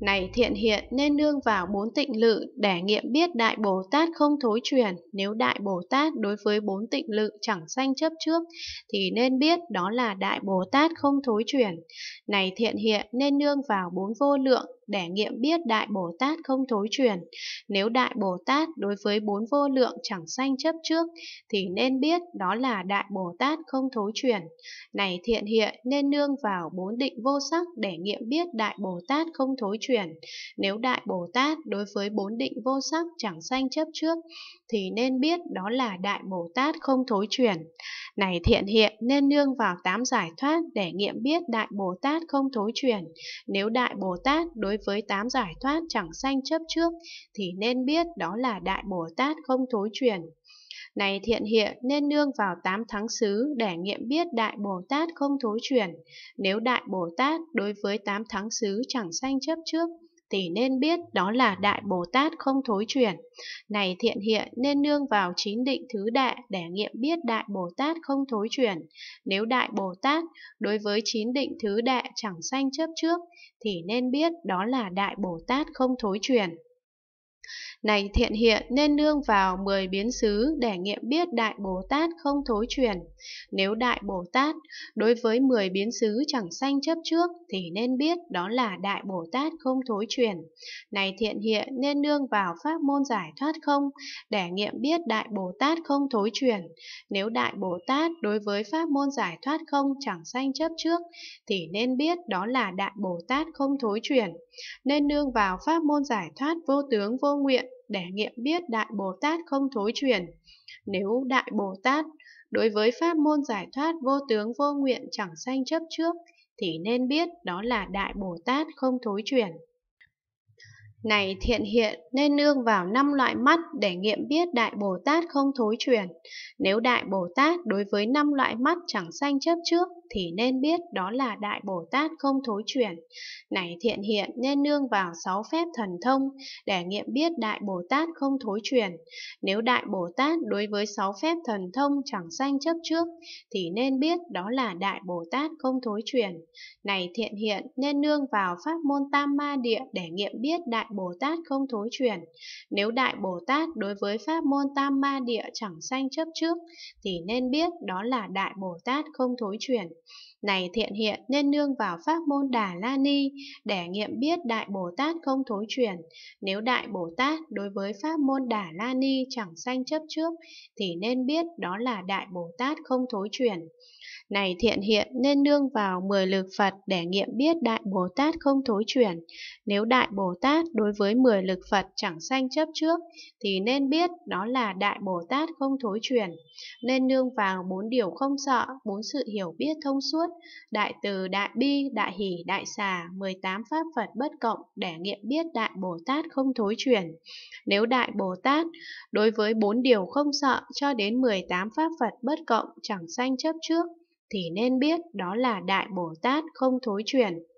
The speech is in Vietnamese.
Này thiện hiện nên nương vào bốn tịnh lự để nghiệm biết Đại Bồ Tát không thối chuyển Nếu Đại Bồ Tát đối với bốn tịnh lự chẳng sanh chấp trước, thì nên biết đó là Đại Bồ Tát không thối chuyển Này thiện hiện nên nương vào bốn vô lượng để nghiệm biết Đại Bồ Tát không thối chuyển Nếu Đại Bồ Tát đối với bốn vô lượng chẳng sanh chấp trước, thì nên biết đó là Đại Bồ Tát không thối chuyển Này thiện hiện nên nương vào bốn định vô sắc để nghiệm biết Đại Bồ Tát không thối chuyển. Nếu Đại Bồ Tát đối với bốn định vô sắc chẳng sanh chấp trước, thì nên biết đó là Đại Bồ Tát không thối chuyển. Này thiện hiện nên nương vào tám giải thoát để nghiệm biết Đại Bồ Tát không thối chuyển. Nếu Đại Bồ Tát đối với tám giải thoát chẳng sanh chấp trước, thì nên biết đó là Đại Bồ Tát không thối chuyển. Này thiện hiện nên nương vào tám thắng xứ để nghiệm biết Đại Bồ Tát không thối chuyển. Nếu Đại Bồ Tát đối với tám thắng xứ chẳng sanh chấp trước, thì nên biết đó là Đại Bồ Tát không thối chuyển. Này thiện hiện nên nương vào chín định thứ đệ để nghiệm biết Đại Bồ Tát không thối chuyển. Nếu Đại Bồ Tát đối với chín định thứ đệ chẳng sanh chấp trước, thì nên biết đó là Đại Bồ Tát không thối chuyển. Này thiện hiện nên nương vào mười biến xứ để nghiệm biết Đại Bồ Tát không thối chuyển. Nếu Đại Bồ Tát đối với mười biến xứ chẳng sanh chấp trước thì nên biết đó là Đại Bồ Tát không thối chuyển. Này thiện hiện nên nương vào pháp môn giải thoát không để nghiệm biết Đại Bồ Tát không thối chuyển. Nếu Đại Bồ Tát đối với pháp môn giải thoát không chẳng sanh chấp trước thì nên biết đó là Đại Bồ Tát không thối chuyển. Nên nương vào pháp môn giải thoát vô tướng vô nguyện để nghiệm biết Đại Bồ Tát không thối chuyển. Nếu Đại Bồ Tát đối với pháp môn giải thoát vô tướng vô nguyện chẳng sanh chấp trước, thì nên biết đó là Đại Bồ Tát không thối chuyển. Này thiện hiện nên nương vào năm loại mắt để nghiệm biết Đại Bồ Tát không thối chuyển Nếu Đại Bồ Tát đối với năm loại mắt chẳng sanh chấp trước thì nên biết đó là Đại Bồ Tát không thối chuyển Này thiện hiện nên nương vào sáu phép thần thông để nghiệm biết Đại Bồ Tát không thối chuyển Nếu Đại Bồ Tát đối với sáu phép thần thông chẳng sanh chấp trước thì nên biết đó là Đại Bồ Tát không thối chuyển Này thiện hiện nên nương vào pháp môn Tam Ma Địa để nghiệm biết Đại Bồ Tát không thối chuyển. Nếu Đại Bồ Tát đối với pháp môn tam ma địa chẳng sanh chấp trước, thì nên biết đó là Đại Bồ Tát không thối chuyển. Này thiện hiện nên nương vào pháp môn Đà La Ni để nghiệm biết Đại Bồ Tát không thối chuyển. Nếu Đại Bồ Tát đối với pháp môn Đà La Ni chẳng sanh chấp trước, thì nên biết đó là Đại Bồ Tát không thối chuyển. Này thiện hiện nên nương vào mười lực Phật để nghiệm biết Đại Bồ Tát không thối chuyển. Nếu Đại Bồ Tát đối đối với 10 lực Phật chẳng sanh chấp trước thì nên biết đó là Đại Bồ Tát không thối chuyển. Nên nương vào bốn điều không sợ, bốn sự hiểu biết thông suốt, đại từ, đại bi, đại hỷ, đại xà, 18 pháp Phật bất cộng để nghiệm biết Đại Bồ Tát không thối chuyển. Nếu Đại Bồ Tát đối với bốn điều không sợ cho đến 18 pháp Phật bất cộng chẳng sanh chấp trước thì nên biết đó là Đại Bồ Tát không thối chuyển.